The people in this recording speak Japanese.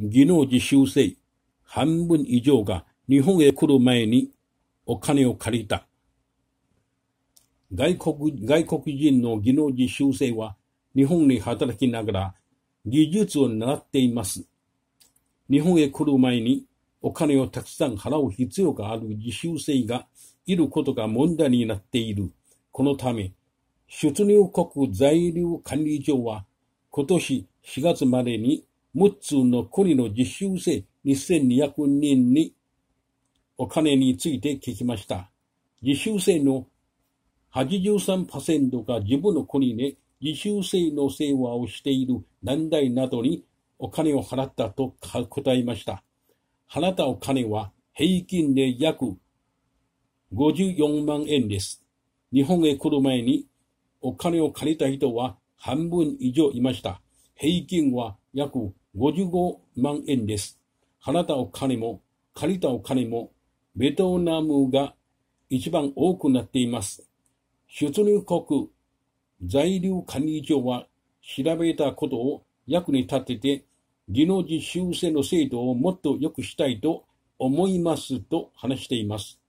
技能実習生半分以上が日本へ来る前にお金を借りた。外国外国人の技能実習生は日本に働きながら技術を習っています。日本へ来る前にお金をたくさん払う必要がある実習生がいることが問題になっている。このため、出入国在留管理庁は今年4月までに6つの国の実習生2200人にお金について聞きました。実習生の83%が自分の国で実習生の世話をしている団体などにお金を払ったと答えました。払ったお金は平均で約54万円です。日本へ来る前にお金を借りた人は半分以上いました。平均は約55万円です。払ったお金も借りたお金もベトナムが一番多くなっています。出入国在留管理庁は調べたことを役に立てて、技能実習生の制度をもっと良くしたいと思いますと話しています。